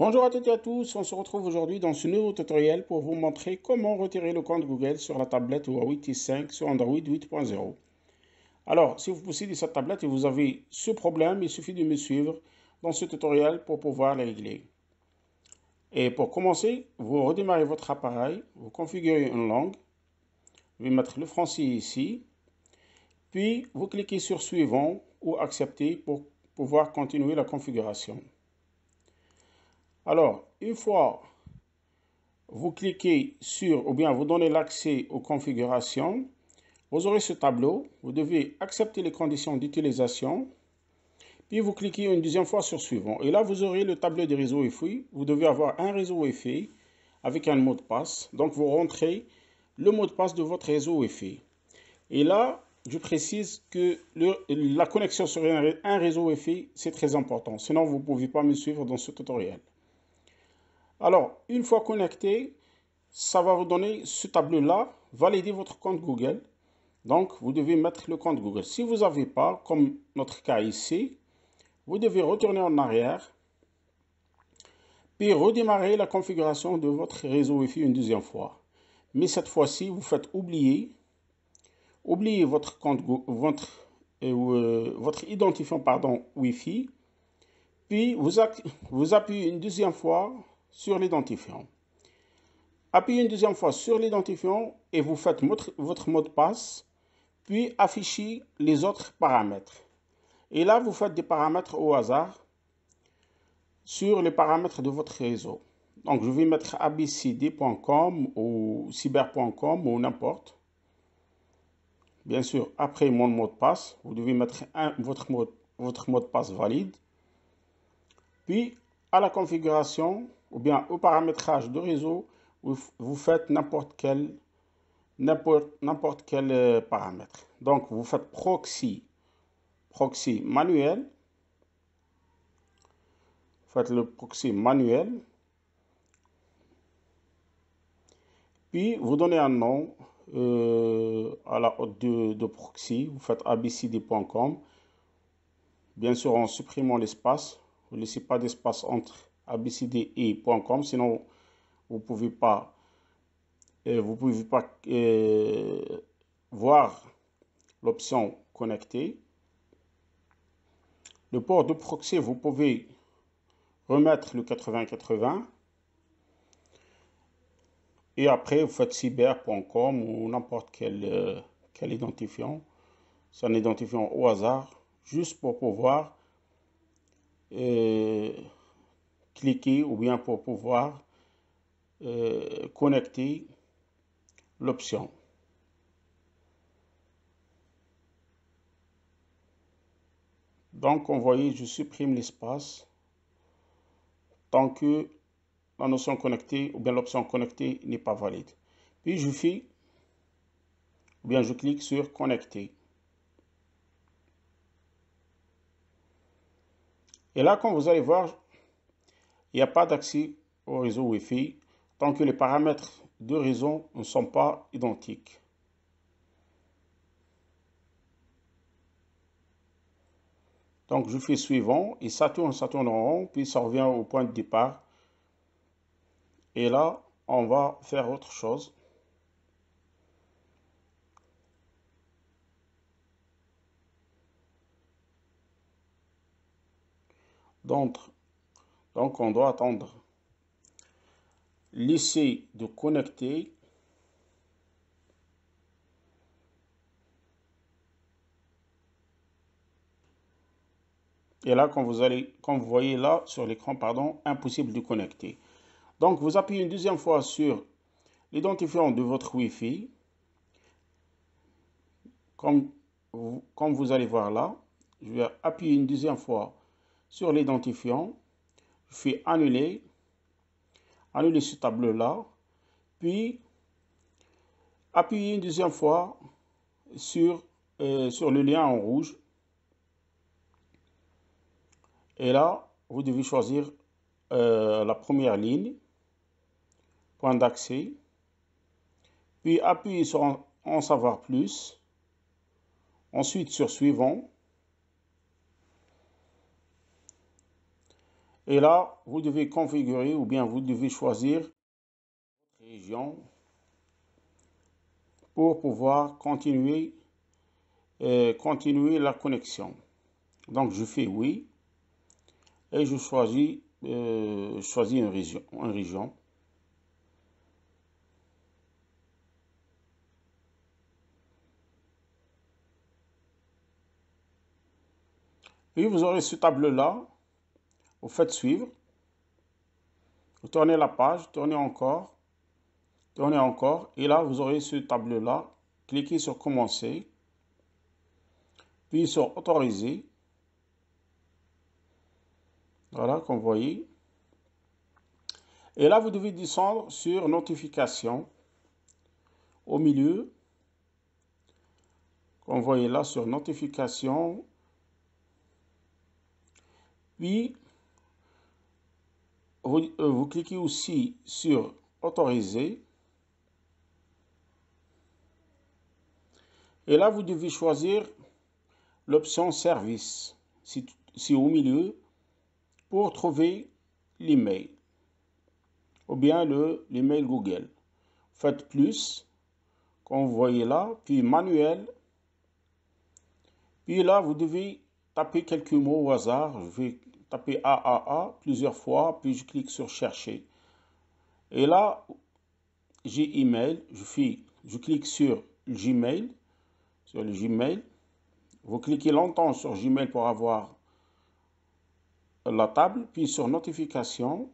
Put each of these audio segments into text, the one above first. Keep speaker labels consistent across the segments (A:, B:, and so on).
A: Bonjour à toutes et à tous, on se retrouve aujourd'hui dans ce nouveau tutoriel pour vous montrer comment retirer le compte Google sur la tablette Huawei T5 sur Android 8.0. Alors, si vous possédez cette tablette et vous avez ce problème, il suffit de me suivre dans ce tutoriel pour pouvoir le régler. Et pour commencer, vous redémarrez votre appareil, vous configurez une langue, je vais mettre le français ici, puis vous cliquez sur Suivant ou Accepter pour pouvoir continuer la configuration. Alors, une fois vous cliquez sur ou bien vous donnez l'accès aux configurations, vous aurez ce tableau. Vous devez accepter les conditions d'utilisation. Puis vous cliquez une deuxième fois sur suivant. Et là, vous aurez le tableau des réseaux Wi-Fi. Vous devez avoir un réseau Wi-Fi avec un mot de passe. Donc, vous rentrez le mot de passe de votre réseau Wi-Fi. Et là, je précise que la connexion sur un, réseau Wi-Fi, c'est très important. Sinon, vous ne pouvez pas me suivre dans ce tutoriel. Alors, une fois connecté, ça va vous donner ce tableau-là. valider votre compte Google. Donc, vous devez mettre le compte Google. Si vous n'avez pas, comme notre cas ici, vous devez retourner en arrière, puis redémarrer la configuration de votre réseau Wi-Fi une deuxième fois. Mais cette fois-ci, vous faites oublier, oublier votre compte, euh, euh, votre, identifiant pardon, Wi-Fi, puis vous appuyez une deuxième fois sur l'identifiant. Appuyez une deuxième fois sur l'identifiant et vous faites votre mot de passe, puis affichez les autres paramètres. Et là, vous faites des paramètres au hasard sur les paramètres de votre réseau. Donc, je vais mettre abcd.com ou cyber.com ou n'importe. Bien sûr, après mon mot de passe, vous devez mettre votre, mot, votre mot de passe valide. Puis, à la configuration, ou bien au paramétrage de réseau, vous faites n'importe quel, n'importe, n'importe quel euh, paramètre. Donc, vous faites proxy, proxy manuel. Vous faites le proxy manuel. Puis, vous donnez un nom euh, à la haute de, proxy. Vous faites abcd.com. Bien sûr, en supprimant l'espace. Vous ne laissez pas d'espace entre abcde.com. Sinon, vous pouvez pas, euh, vous pouvez pas euh, voir l'option connecter. Le port de proxy, vous pouvez remettre le 8080. Et après, vous faites cyber.com ou n'importe quel, euh, quel identifiant. C'est un identifiant au hasard, juste pour pouvoir cliquer ou bien pour pouvoir euh, connecter l'option. Donc, on voyez, je supprime l'espace tant que la notion connectée ou bien l'option connectée n'est pas valide. Puis, je fais ou bien je clique sur connecter. Et là, comme vous allez voir, il n'y a pas d'accès au réseau Wi-Fi tant que les paramètres de réseau ne sont pas identiques. Donc je fais suivant et ça tourne, ça en rond, puis ça revient au point de départ. Et là, on va faire autre chose. Donc, donc, on doit attendre. l'essai de connecter. Et là, quand vous, allez, quand vous voyez là sur l'écran, pardon, impossible de connecter. Donc, vous appuyez une deuxième fois sur l'identifiant de votre Wi-Fi. Comme, comme vous allez voir là, je vais appuyer une deuxième fois sur l'identifiant je fais annuler, annuler ce tableau-là, puis appuyer une deuxième fois sur, euh, sur le lien en rouge. Et là, vous devez choisir euh, la première ligne, point d'accès, puis appuyer sur en savoir plus, ensuite sur suivant, Et là, vous devez configurer ou bien vous devez choisir région pour pouvoir continuer, euh, continuer la connexion. Donc, je fais oui et je choisis, euh, une région. Une région. Et vous aurez ce tableau-là vous faites suivre, vous tournez la page, tournez encore, tournez encore, et là vous aurez ce tableau-là. Cliquez sur Commencer, puis sur Autoriser. Voilà, comme vous voyez. Et là, vous devez descendre sur Notification au milieu. Comme vous voyez là, sur Notification. Puis, euh, vous cliquez aussi sur Autoriser. Et là, vous devez choisir l'option Service, si, au milieu, pour trouver l'email ou bien l'email Google. Faites plus, comme vous voyez là, puis manuel. Puis là, vous devez taper quelques mots au hasard. Je tapez AAA plusieurs fois, puis je clique sur chercher. Et là, j'ai email, je, je clique sur Gmail, sur le Gmail. Vous cliquez longtemps sur Gmail pour avoir la table, puis sur notification,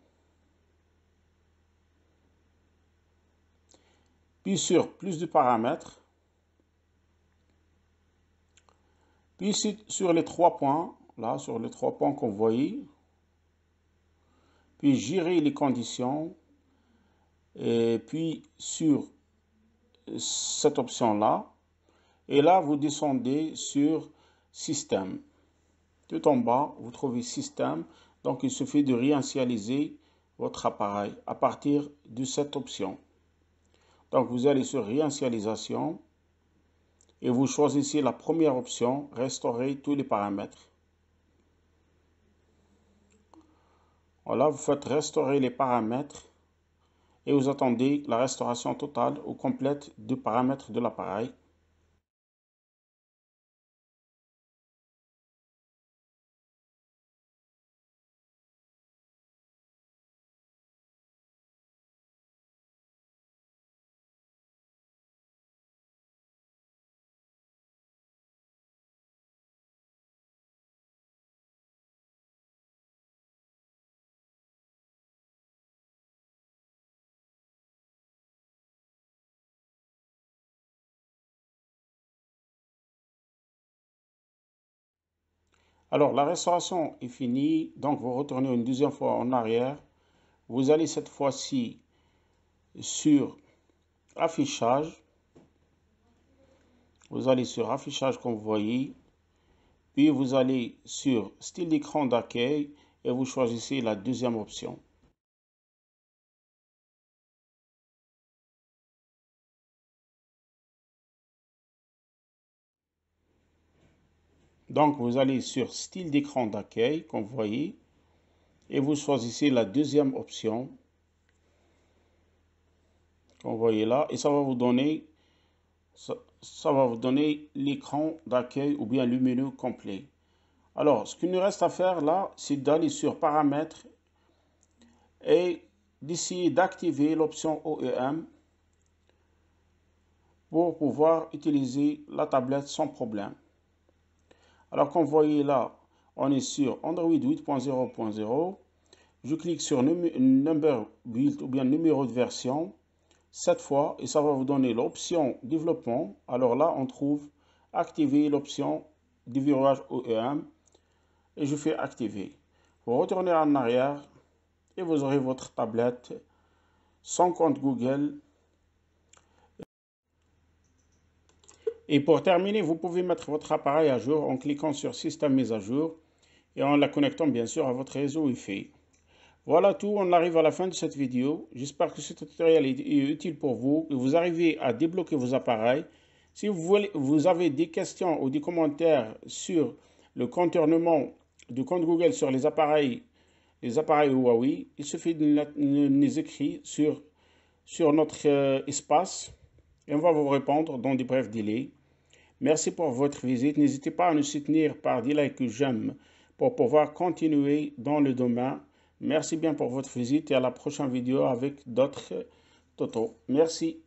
A: puis sur plus de paramètres, puis sur les trois points, là, sur les trois points qu'on voyait, puis gérer les conditions, et puis sur cette option-là, et là, vous descendez sur système. Tout en bas, vous trouvez système, donc il suffit de réinitialiser votre appareil à partir de cette option. Donc vous allez sur réinitialisation et vous choisissez la première option, restaurer tous les paramètres. Voilà, vous faites restaurer les paramètres et vous attendez la restauration totale ou complète du paramètres de l'appareil Alors, la restauration est finie. Donc, vous retournez une deuxième fois en arrière. Vous allez cette fois-ci sur affichage. Vous allez sur affichage comme vous voyez. Puis vous allez sur style d'écran d'accueil et vous choisissez la deuxième option. Donc vous allez sur style d'écran d'accueil, comme vous voyez, et vous choisissez la deuxième option, comme vous voyez là, et ça va vous donner, donner l'écran d'accueil ou bien le menu complet. Alors, ce qu'il nous reste à faire là, c'est d'aller sur paramètres et d'essayer d'activer l'option OEM pour pouvoir utiliser la tablette sans problème. Alors comme vous voyez là, on est sur Android 8.0.0. Je clique sur Number Build ou bien numéro de version. Cette fois, et ça va vous donner l'option développement. Alors là, on trouve activer l'option déverrouillage OEM. Et je fais activer. Vous retournez en arrière et vous aurez votre tablette sans compte Google Et pour terminer, vous pouvez mettre votre appareil à jour en cliquant sur Système mise à jour et en la connectant bien sûr à votre réseau Wi-Fi. Voilà tout, on arrive à la fin de cette vidéo. J'espère que ce tutoriel est utile pour vous et vous arrivez à débloquer vos appareils. Si vous avez des questions ou des commentaires sur le contournement du compte Google sur les appareils, Huawei, il suffit de les écrire sur notre euh, espace et on va vous répondre dans des brefs délais. Merci pour votre visite. N'hésitez pas à nous soutenir par des likes que j'aime pour pouvoir continuer dans le domaine. Merci bien pour votre visite et à la prochaine vidéo avec d'autres Toto. Merci.